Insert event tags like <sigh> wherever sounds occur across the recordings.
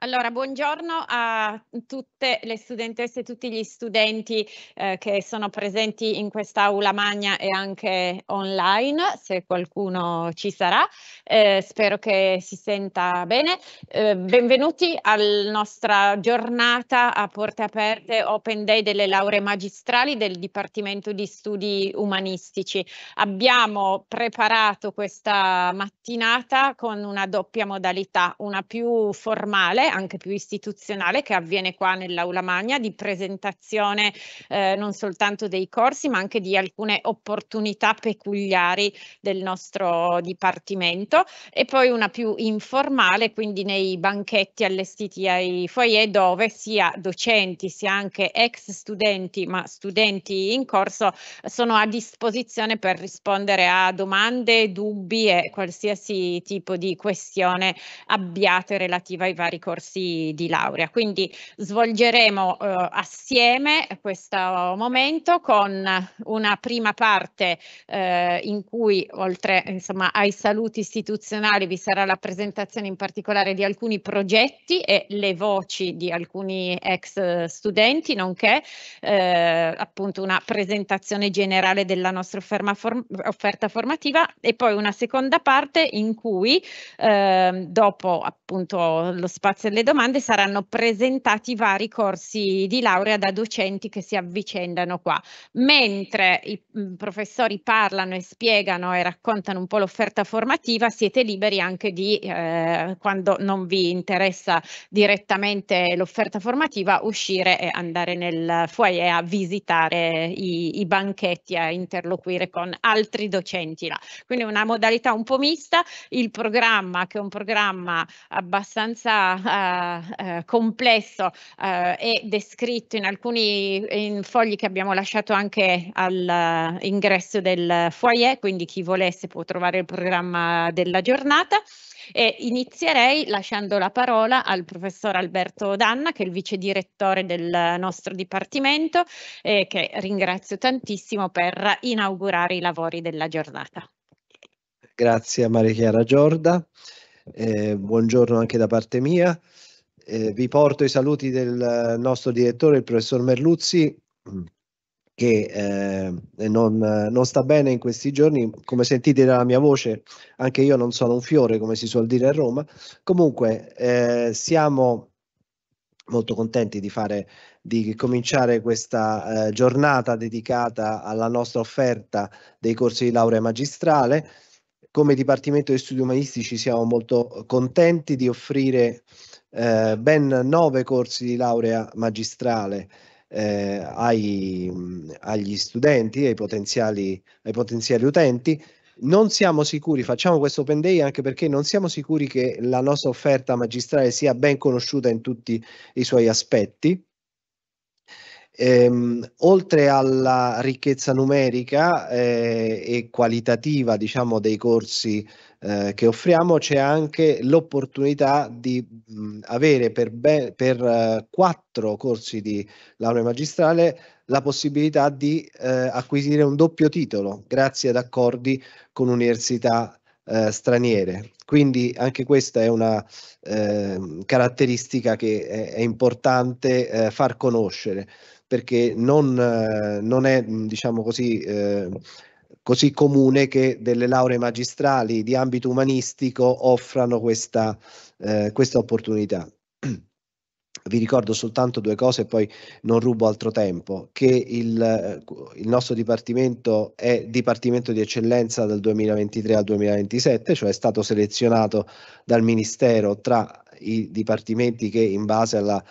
Allora, buongiorno a tutte le studentesse e tutti gli studenti eh, che sono presenti in quest'aula magna e anche online, se qualcuno ci sarà. Eh, spero che si senta bene. Eh, benvenuti alla nostra giornata a porte aperte Open Day delle lauree magistrali del Dipartimento di Studi Umanistici. Abbiamo preparato questa mattinata con una doppia modalità, una più formale anche più istituzionale che avviene qua nell'Aula Magna di presentazione eh, non soltanto dei corsi ma anche di alcune opportunità peculiari del nostro dipartimento e poi una più informale quindi nei banchetti allestiti ai foyer dove sia docenti sia anche ex studenti ma studenti in corso sono a disposizione per rispondere a domande, dubbi e qualsiasi tipo di questione abbiate relativa ai vari corsi corsi di laurea. Quindi svolgeremo eh, assieme questo momento con una prima parte eh, in cui oltre insomma, ai saluti istituzionali vi sarà la presentazione in particolare di alcuni progetti e le voci di alcuni ex studenti, nonché eh, appunto una presentazione generale della nostra form offerta formativa e poi una seconda parte in cui eh, dopo appunto lo spazio per le domande saranno presentati vari corsi di laurea da docenti che si avvicendano qua. Mentre i mm, professori parlano e spiegano e raccontano un po' l'offerta formativa, siete liberi anche di, eh, quando non vi interessa direttamente l'offerta formativa, uscire e andare nel foyer a visitare i, i banchetti, a interloquire con altri docenti là. Quindi una modalità un po' mista, il programma che è un programma abbastanza eh, eh, eh, complesso eh, e descritto in alcuni in fogli che abbiamo lasciato anche all'ingresso eh, del foyer, quindi chi volesse può trovare il programma della giornata. E inizierei lasciando la parola al professor Alberto Danna, che è il vice direttore del nostro dipartimento e che ringrazio tantissimo per inaugurare i lavori della giornata. Grazie a Maria Chiara Giorda eh, buongiorno anche da parte mia. Eh, vi porto i saluti del nostro direttore, il professor Merluzzi, che eh, non, non, sta bene in questi giorni. Come sentite dalla mia voce, anche io non sono un fiore, come si suol dire a Roma. Comunque, eh, siamo molto contenti di, fare, di cominciare questa eh, giornata dedicata alla nostra offerta dei corsi di laurea magistrale come Dipartimento di Studi Umanistici siamo molto contenti di offrire eh, ben nove corsi di laurea magistrale eh, ai, agli studenti, ai potenziali, ai potenziali utenti. Non siamo sicuri, facciamo questo open day anche perché non siamo sicuri che la nostra offerta magistrale sia ben conosciuta in tutti i suoi aspetti Ehm, oltre alla ricchezza numerica eh, e qualitativa diciamo, dei corsi eh, che offriamo, c'è anche l'opportunità di mh, avere per, ben, per eh, quattro corsi di laurea magistrale la possibilità di eh, acquisire un doppio titolo grazie ad accordi con università eh, straniere. Quindi anche questa è una ehm, caratteristica che è, è importante eh, far conoscere perché non, eh, non è, mm, diciamo così, eh, così comune che delle lauree magistrali di ambito umanistico offrano questa, eh, questa opportunità. <clears throat> Vi ricordo soltanto due cose e poi non rubo altro tempo, che il, il, nostro Dipartimento è Dipartimento di Eccellenza dal 2023 al 2027, cioè è stato selezionato dal Ministero tra i dipartimenti che in base alla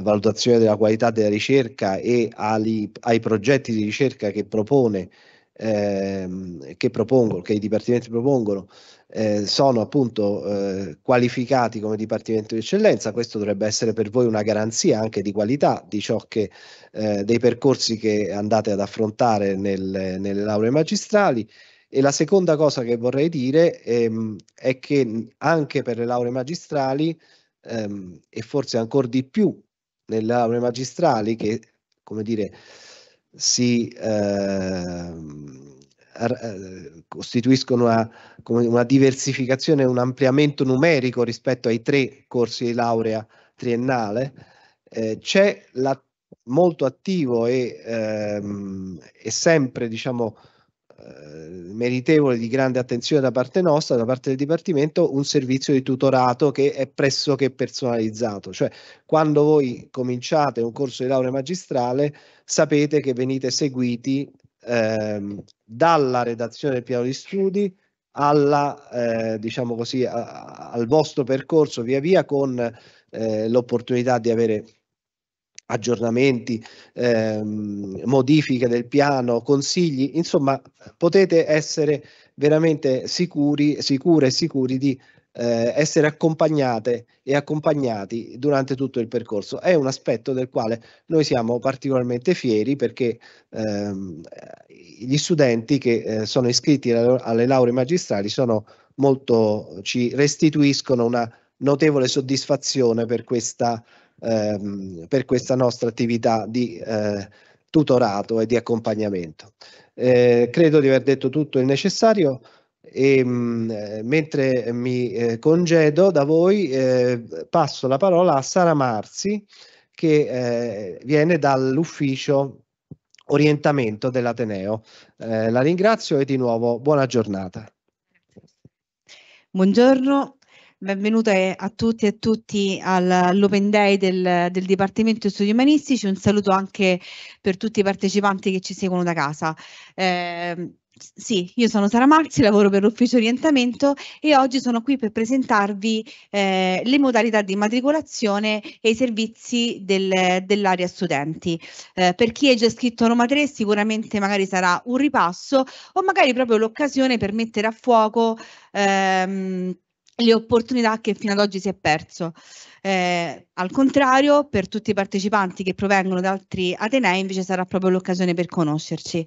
valutazione della qualità della ricerca e ali, ai progetti di ricerca che propone ehm, che propongono, che i dipartimenti propongono, eh, sono appunto eh, qualificati come dipartimento di eccellenza. Questo dovrebbe essere per voi una garanzia anche di qualità di ciò che, eh, dei percorsi che andate ad affrontare nel, nelle lauree magistrali. E la seconda cosa che vorrei dire ehm, è che anche per le lauree magistrali ehm, e forse ancora di più nelle lauree magistrali che, come dire, si ehm, eh, costituiscono una, come una diversificazione, un ampliamento numerico rispetto ai tre corsi di laurea triennale, eh, c'è la, molto attivo e, ehm, e sempre diciamo, eh, meritevole di grande attenzione da parte nostra, da parte del Dipartimento, un servizio di tutorato che è pressoché personalizzato. Cioè, quando voi cominciate un corso di laurea magistrale, sapete che venite seguiti ehm, dalla redazione del piano di studi, alla, eh, diciamo così, a, al vostro percorso via via con eh, l'opportunità di avere aggiornamenti, ehm, modifiche del piano, consigli, insomma potete essere veramente sicuri, sicure e sicuri di eh, essere accompagnate e accompagnati durante tutto il percorso. È un aspetto del quale noi siamo particolarmente fieri perché ehm, gli studenti che eh, sono iscritti alle lauree magistrali sono molto, ci restituiscono una notevole soddisfazione per questa ehm, per questa nostra attività di eh, tutorato e di accompagnamento. Eh, credo di aver detto tutto il necessario e mh, mm, eh, mentre mi eh, congedo da voi eh, passo la parola a Sara Marzi che eh, viene dall'ufficio orientamento dell'Ateneo. la ringrazio e di nuovo buona giornata. Buongiorno, benvenute a tutti e a tutti all'Open Day del, del Dipartimento di Studi Umanistici, un saluto anche per tutti i partecipanti che ci seguono da casa. Eh, sì, io sono Sara Marzi, lavoro per l'ufficio orientamento e oggi sono qui per presentarvi eh, le modalità di immatricolazione e i servizi del, dell'area studenti. Eh, per chi è già scritto Roma 3 sicuramente magari sarà un ripasso o magari proprio l'occasione per mettere a fuoco ehm, le opportunità che fino ad oggi si è perso. Eh, al contrario, per tutti i partecipanti che provengono da altri Atenei, invece sarà proprio l'occasione per conoscerci.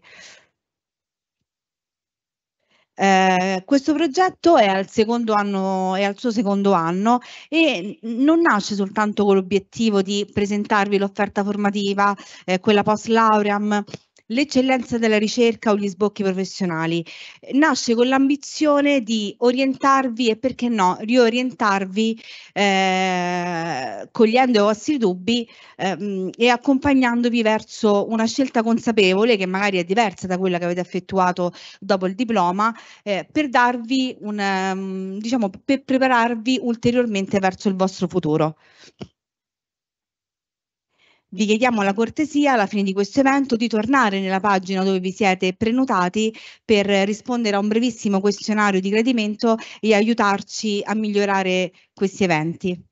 Eh, questo progetto è al, anno, è al, suo secondo anno e non nasce soltanto con l'obiettivo di presentarvi l'offerta formativa, eh, quella post lauream l'eccellenza della ricerca o gli sbocchi professionali. Nasce con l'ambizione di orientarvi e perché no, riorientarvi eh, cogliendo i vostri dubbi eh, e accompagnandovi verso una scelta consapevole che magari è diversa da quella che avete effettuato dopo il diploma, eh, per darvi un, ehm, diciamo, per prepararvi ulteriormente verso il vostro futuro vi chiediamo la cortesia alla fine di questo evento di tornare nella pagina dove vi siete prenotati per rispondere a un brevissimo questionario di gradimento e aiutarci a migliorare questi eventi.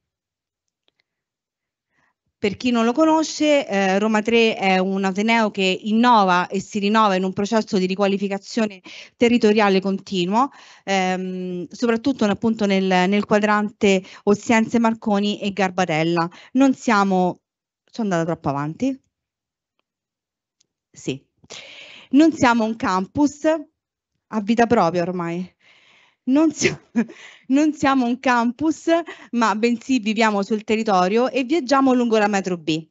Per chi non lo conosce, eh, Roma 3 è un Ateneo che innova e si rinnova in un processo di riqualificazione territoriale continuo, ehm, soprattutto appunto nel, nel quadrante Ossienze Marconi e Garbatella. Non siamo sono andata troppo avanti? Sì. Non siamo un campus a vita propria ormai. Non, si <laughs> non siamo un campus, ma bensì viviamo sul territorio e viaggiamo lungo la metro B.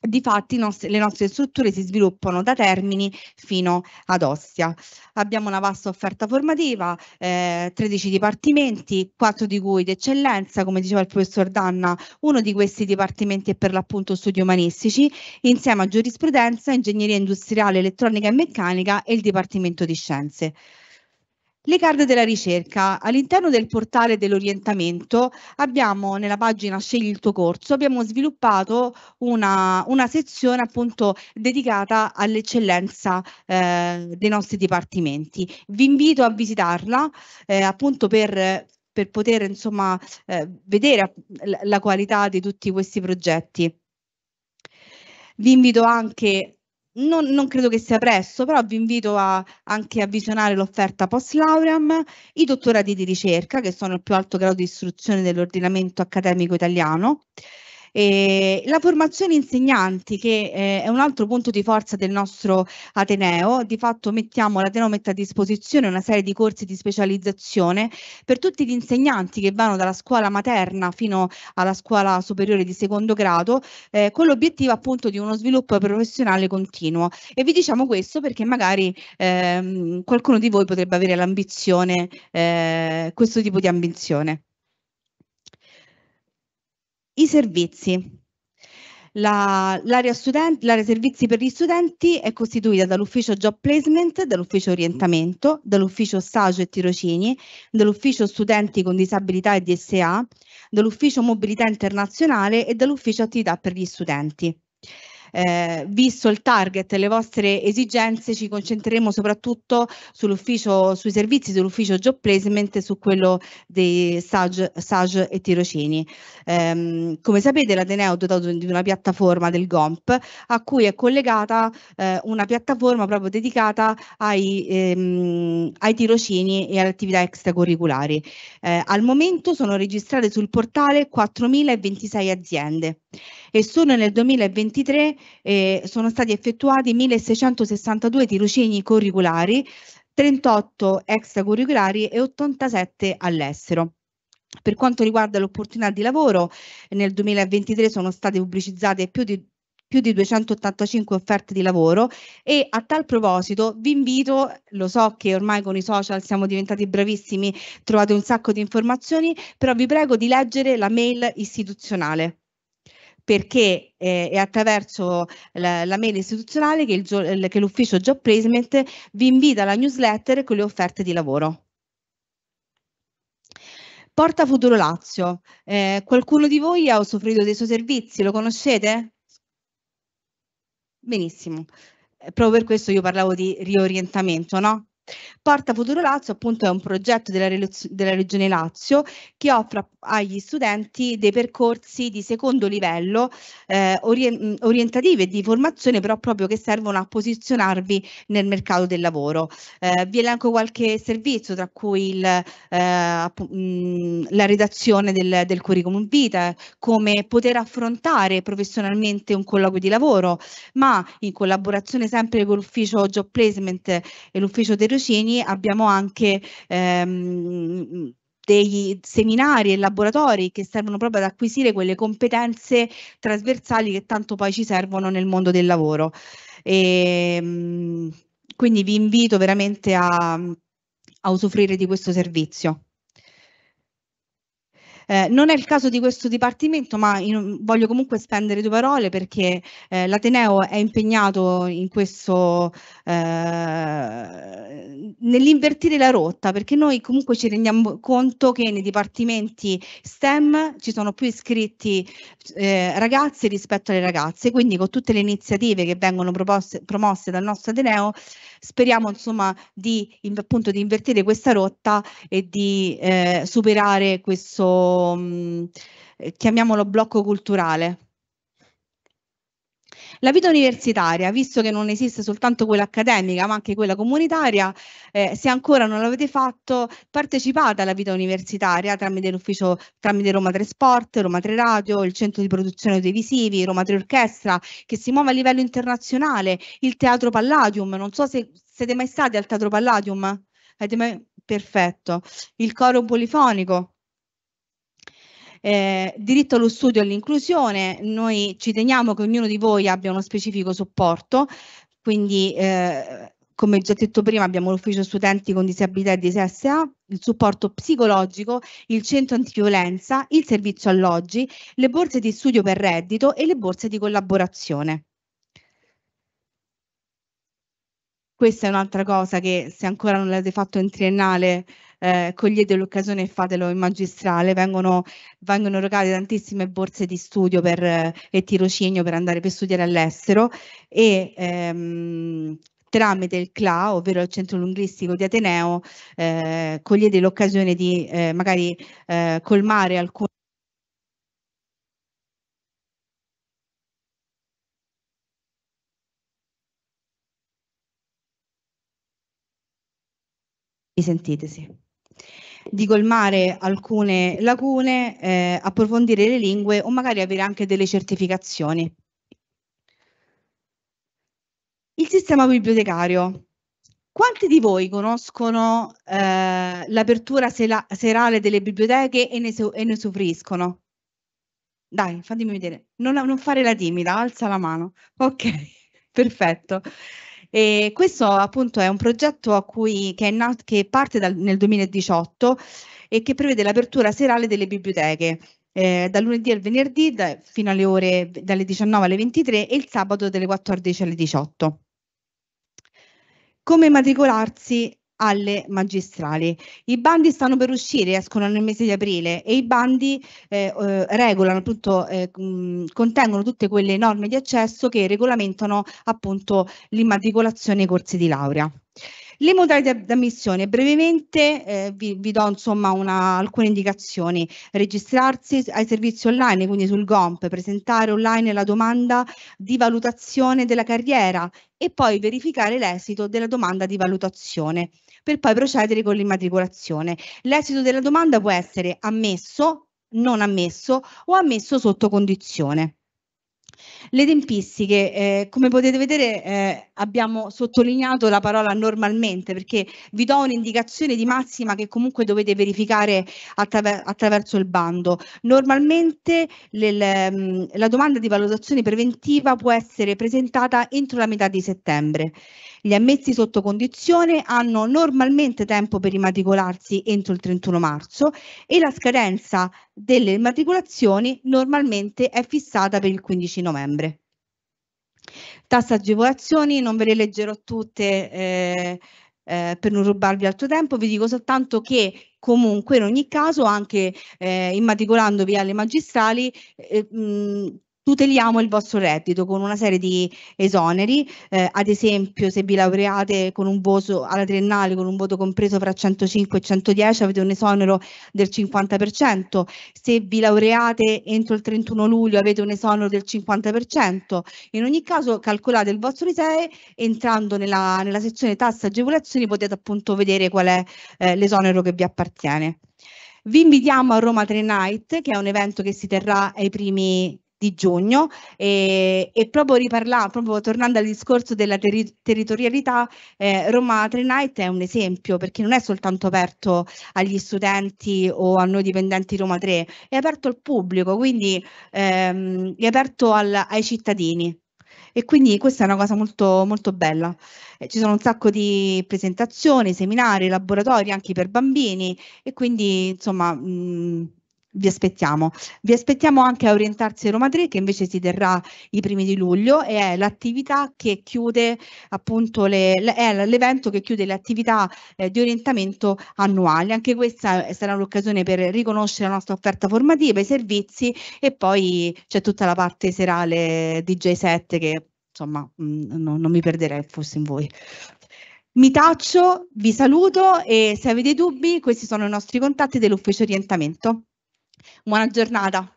Difatti nostri, le nostre strutture si sviluppano da Termini fino ad Ostia. Abbiamo una vasta offerta formativa, eh, 13 dipartimenti, 4 di cui d'eccellenza, come diceva il professor Danna, uno di questi dipartimenti è per l'appunto studi umanistici, insieme a giurisprudenza, ingegneria industriale, elettronica e meccanica e il Dipartimento di Scienze. Le card della ricerca. All'interno del portale dell'orientamento abbiamo nella pagina Scegli il tuo corso, abbiamo sviluppato una, una sezione appunto dedicata all'eccellenza eh, dei nostri dipartimenti. Vi invito a visitarla eh, appunto per per poter insomma eh, vedere la qualità di tutti questi progetti. Vi invito anche non, non, credo che sia presto, però vi invito a, anche a visionare l'offerta post lauream, i dottorati di ricerca, che sono il più alto grado di istruzione dell'ordinamento accademico italiano, e eh, la formazione insegnanti, che eh, è un altro punto di forza del nostro Ateneo, di fatto mettiamo, l'Ateneo mette a disposizione una serie di corsi di specializzazione per tutti gli insegnanti che vanno dalla scuola materna fino alla scuola superiore di secondo grado, eh, con l'obiettivo appunto di uno sviluppo professionale continuo. E vi diciamo questo perché magari ehm, qualcuno di voi potrebbe avere l'ambizione, eh, questo tipo di ambizione. I servizi. l'area, student, servizi per gli studenti è costituita dall'ufficio job placement, dall'ufficio orientamento, dall'ufficio stage e tirocini, dall'ufficio studenti con disabilità e DSA, dall'ufficio mobilità internazionale e dall'ufficio attività per gli studenti. Eh, visto il target e le vostre esigenze, ci concentreremo soprattutto sull'ufficio, sui servizi dell'ufficio job placement e su quello dei stage, stage e tirocini. Eh, come sapete, l'Ateneo è dotato di una piattaforma del GOMP a cui è collegata eh, una piattaforma proprio dedicata ai, ehm, ai tirocini e alle attività extracurriculari. Eh, al momento sono registrate sul portale 4.026 aziende e solo nel 2023 eh, sono stati effettuati 1662 tirocini curriculari, 38 extracurriculari e 87 all'estero. Per quanto riguarda l'opportunità di lavoro, nel 2023 sono state pubblicizzate più di più di 285 offerte di lavoro e a tal proposito vi invito, lo so che ormai con i social siamo diventati bravissimi, trovate un sacco di informazioni, però vi prego di leggere la mail istituzionale perché eh, è attraverso la, la mail istituzionale che, il, che l'ufficio Job Placement vi invita alla newsletter con le offerte di lavoro. Porta Futuro Lazio, eh, qualcuno di voi ha usufruito dei suoi servizi, lo conoscete? Benissimo, eh, proprio per questo io parlavo di riorientamento, no? Porta Futuro Lazio appunto è un progetto della, della Regione Lazio che offre agli studenti dei percorsi di secondo livello eh, ori orientativi e di formazione però proprio che servono a posizionarvi nel mercato del lavoro. Eh, vi elenco qualche servizio tra cui il, eh, la redazione del, del curriculum vitae, come poter affrontare professionalmente un colloquio di lavoro, ma in collaborazione sempre con l'ufficio job placement e l'ufficio del patrocini abbiamo anche ehm, dei seminari e laboratori che servono proprio ad acquisire quelle competenze trasversali che tanto poi ci servono nel mondo del lavoro. E, ehm, quindi vi invito veramente a, a usufruire di questo servizio. Eh, non è il caso di questo dipartimento, ma in, voglio comunque spendere due parole perché eh, l'Ateneo è impegnato in questo eh, nell'invertire la rotta, perché noi comunque ci rendiamo conto che nei dipartimenti STEM ci sono più iscritti eh, ragazzi rispetto alle ragazze, quindi con tutte le iniziative che vengono proposte, promosse dal nostro Ateneo speriamo insomma di, in, appunto, di invertire questa rotta e di eh, superare questo, mh, mm, eh, chiamiamolo blocco culturale. La vita universitaria, visto che non esiste soltanto quella accademica, ma anche quella comunitaria, eh, se ancora non l'avete fatto, partecipate alla vita universitaria tramite l'ufficio, tramite Roma 3 Sport, Roma 3 Radio, il centro di produzione audiovisivi, Roma 3 Orchestra, che si muove a livello internazionale, il Teatro Palladium, non so se siete mai stati al Teatro Palladium? Mai... Perfetto, il coro polifonico, eh, diritto allo studio e all'inclusione, noi ci teniamo che ognuno di voi abbia uno specifico supporto, quindi eh, come già detto prima abbiamo l'ufficio studenti con disabilità e DSA, il supporto psicologico, il centro antiviolenza, il servizio alloggi, le borse di studio per reddito e le borse di collaborazione. Questa è un'altra cosa che se ancora non l'avete fatto in triennale eh, cogliete l'occasione e fatelo in magistrale, vengono, vengono erogate tantissime borse di studio per, eh, e tirocinio per andare per studiare all'estero e ehm, tramite il CLA, ovvero il centro linguistico di Ateneo, eh, cogliete l'occasione di eh, magari eh, colmare alcune sentitesi, di colmare alcune lacune, eh, approfondire le lingue o magari avere anche delle certificazioni. Il sistema bibliotecario. Quanti di voi conoscono eh, l'apertura serale delle biblioteche e ne, so e ne soffriscono? Dai, fatemi vedere. Non, non fare la timida, alza la mano. Ok, <laughs> perfetto. E questo appunto è un progetto a cui, che, nato, che parte dal, nel 2018 e che prevede l'apertura serale delle biblioteche. Eh, dal lunedì al venerdì da, fino alle ore dalle 19 alle 23 e il sabato dalle 14 alle 18. Come matricolarsi? alle magistrali. I bandi stanno per uscire, escono nel mese di aprile e i bandi eh, eh regolano appunto, eh, contengono tutte quelle norme di accesso che regolamentano appunto l'immatricolazione ai corsi di laurea. Le modalità d'ammissione, brevemente eh, vi, vi, do insomma una, alcune indicazioni. Registrarsi ai servizi online, quindi sul GOMP, presentare online la domanda di valutazione della carriera e poi verificare l'esito della domanda di valutazione per poi procedere con l'immatricolazione. L'esito della domanda può essere ammesso, non ammesso o ammesso sotto condizione. Le tempistiche, eh, come potete vedere eh, abbiamo sottolineato la parola normalmente perché vi do un'indicazione di massima che comunque dovete verificare attraver attraverso il bando. Normalmente la domanda di valutazione preventiva può essere presentata entro la metà di settembre. Gli ammessi sotto condizione hanno normalmente tempo per immatricolarsi entro il 31 marzo e la scadenza delle immatricolazioni normalmente è fissata per il 15 novembre. Tasse agevolazioni, non ve le leggerò tutte eh, eh, per non rubarvi altro tempo, vi dico soltanto che comunque in ogni caso anche eh, immatricolandovi alle magistrali eh, mh, tuteliamo il vostro reddito con una serie di esoneri, eh, ad esempio se vi laureate con un voto alla triennale con un voto compreso fra 105 e 110 avete un esonero del 50%, se vi laureate entro il 31 luglio avete un esonero del 50%, in ogni caso calcolate il vostro ISEE entrando nella, nella sezione tassa agevolazioni potete appunto vedere qual è eh, l'esonero che vi appartiene. Vi invitiamo a Roma 3 Night, che è un evento che si terrà ai primi di giugno e, e proprio riparlando, proprio tornando al discorso della teri- territorialità, eh, Roma Trade Night è un esempio perché non è soltanto aperto agli studenti o a noi dipendenti Roma 3, è aperto al pubblico, quindi ehm, è aperto al, ai cittadini. E quindi questa è una cosa molto, molto bella. Eh, ci sono un sacco di presentazioni, seminari, laboratori anche per bambini e quindi insomma... Mh, mm, vi aspettiamo. Vi aspettiamo anche a orientarsi a Roma 3 che invece si terrà i primi di luglio e è l'attività che chiude appunto le, è l'evento che chiude le attività eh, di orientamento annuali. Anche questa eh, sarà l'occasione per riconoscere la nostra offerta formativa, i servizi e poi c'è tutta la parte serale DJ 7 che insomma mh, mm, no, non mi perderei fosse in voi. Mi taccio, vi saluto e se avete dubbi questi sono i nostri contatti dell'ufficio orientamento. Buona giornata.